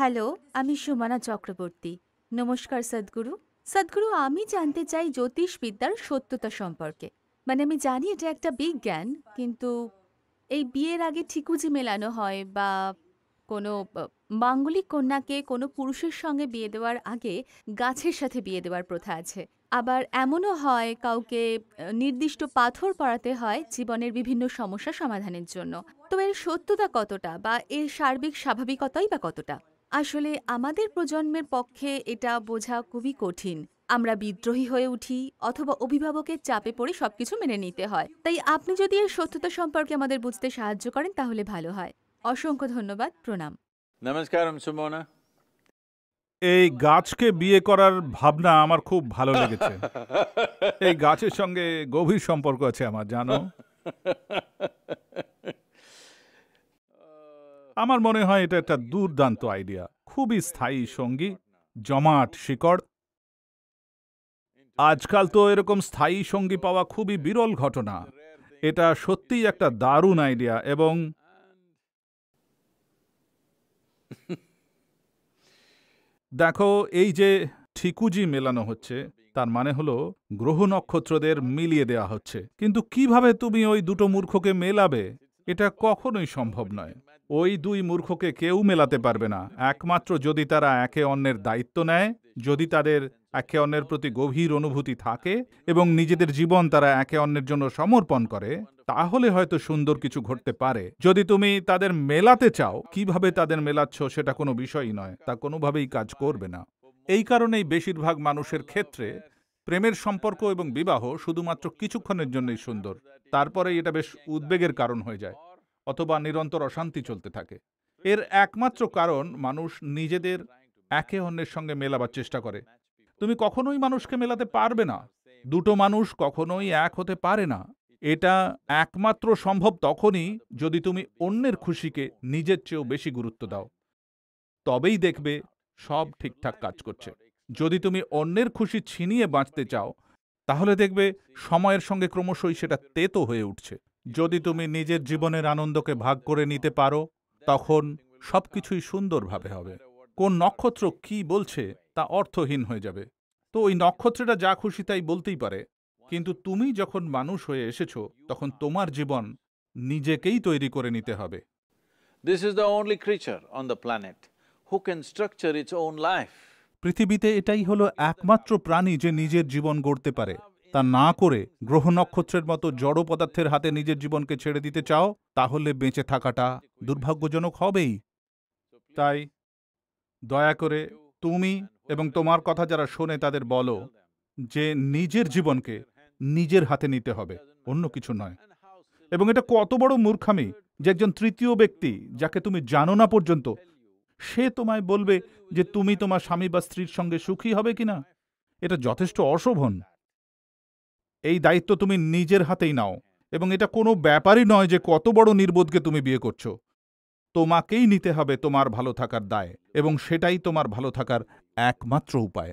hello আমি সুমানা চক্রবর্তী নমস্কার সদ্গুরু সদ্গুরু আমি জানতে চাই জ্যোতিষবিদ্যার সত্যতা সম্পর্কে মানে আমি জানি এটা একটা বিজ্ঞান কিন্তু এই বিয়ের আগে ঠিকুজি মেলানো হয় বা কোনো মাঙ্গলিক কন্যাকে কোনো পুরুষের সঙ্গে বিয়ে দেওয়ার আগে গাছের সাথে বিয়ে দেওয়ার প্রথা আছে আবার এমনও হয় কাউকে নির্দিষ্ট পাথর পড়াতে হয় জীবনের বিভিন্ন সমস্যা সমাধানের জন্য তো এর সত্যতা কতটা বা এর সার্বিক স্বাভাবিকতাই বা কতটা আসলে আমাদের প্রজন্মের পক্ষে এটা বোঝা খুবই কঠিন আমরা বিদ্রোহী হয়ে উঠি অথবা অভিভাবকের চাপে পড়ে সবকিছু মেনে নিতে হয় তাই আপনি যদি এর সত্যতা সম্পর্কে আমাদের বুঝতে সাহায্য করেন তাহলে ভালো হয় অসংখ্য ধন্যবাদ প্রণাম নমস্কার এই গাছকে বিয়ে করার ভাবনা আমার খুব ভালো লেগেছে এই গাছের সঙ্গে গভীর সম্পর্ক আছে আমার জানো আমার মনে হয় এটা একটা দুর্দান্ত আইডিয়া খুবই স্থায়ী সঙ্গী জমাট শিকড় আজকাল তো এরকম স্থায়ী সঙ্গী পাওয়া খুবই বিরল ঘটনা এটা সত্যিই একটা দারুণ আইডিয়া এবং দেখো এই যে ঠিকুজি মেলানো হচ্ছে তার মানে হলো গ্রহ নক্ষত্রদের মিলিয়ে দেয়া হচ্ছে কিন্তু কিভাবে তুমি ওই দুটো মূর্খকে মেলাবে এটা কখনোই সম্ভব নয় ওই দুই মূর্খকে কেউ মেলাতে পারবে না একমাত্র যদি তারা একে অন্যের দায়িত্ব নেয় যদি তাদের একে অন্যের প্রতি গভীর অনুভূতি থাকে এবং নিজেদের জীবন তারা একে অন্যের জন্য সমর্পণ করে তাহলে হয়তো সুন্দর কিছু ঘটতে পারে যদি তুমি তাদের মেলাতে চাও কিভাবে তাদের মেলাচ্ছ সেটা কোনো বিষয়ই নয় তা কোনোভাবেই কাজ করবে না এই কারণেই বেশিরভাগ মানুষের ক্ষেত্রে প্রেমের সম্পর্ক এবং বিবাহ শুধুমাত্র কিছুক্ষণের জন্যই সুন্দর তারপরেই এটা বেশ উদ্বেগের কারণ হয়ে যায় অথবা নিরন্তর অশান্তি চলতে থাকে এর একমাত্র কারণ মানুষ নিজেদের একে অন্যের সঙ্গে মেলাবার চেষ্টা করে তুমি কখনোই মানুষকে মেলাতে পারবে না দুটো মানুষ কখনোই এক হতে পারে না এটা একমাত্র সম্ভব তখনই যদি তুমি অন্যের খুশিকে নিজের চেয়েও বেশি গুরুত্ব দাও তবেই দেখবে সব ঠিকঠাক কাজ করছে যদি তুমি অন্যের খুশি ছিনিয়ে বাঁচতে চাও তাহলে দেখবে সময়ের সঙ্গে ক্রমশই সেটা তেতো হয়ে উঠছে যদি তুমি নিজের জীবনের আনন্দকে ভাগ করে নিতে পারো তখন সবকিছুই সুন্দরভাবে হবে কোন নক্ষত্র কি বলছে তা অর্থহীন হয়ে যাবে তো ওই নক্ষত্রটা যা খুশি তাই বলতেই পারে কিন্তু তুমি যখন মানুষ হয়ে এসেছো তখন তোমার জীবন নিজেকেই তৈরি করে নিতে হবে this is the only creature on the planet who can structure its own life পৃথিবীতে এটাই হলো একমাত্র প্রাণী যে নিজের জীবন গড়তে পারে তা না করে গ্রহ নক্ষত্রের মতো জড় পদার্থের হাতে নিজের জীবনকে ছেড়ে দিতে চাও তাহলে বেঁচে থাকাটা দুর্ভাগ্যজনক হবেই তাই দয়া করে তুমি এবং তোমার কথা যারা শোনে তাদের বলো যে নিজের জীবনকে নিজের হাতে নিতে হবে অন্য কিছু নয় এবং এটা কত বড় মূর্খামি যে একজন তৃতীয় ব্যক্তি যাকে তুমি জানো না পর্যন্ত সে তোমায় বলবে যে তুমি তোমার স্বামী বা স্ত্রীর সঙ্গে সুখী হবে কিনা এটা যথেষ্ট অশোভন এই দায়িত্ব তুমি নিজের হাতেই নাও এবং এটা কোনো ব্যাপারই নয় যে কত বড় নির্বোধকে তুমি বিয়ে করছো তোমাকেই নিতে হবে তোমার ভালো থাকার দায় এবং সেটাই তোমার ভালো থাকার একমাত্র উপায়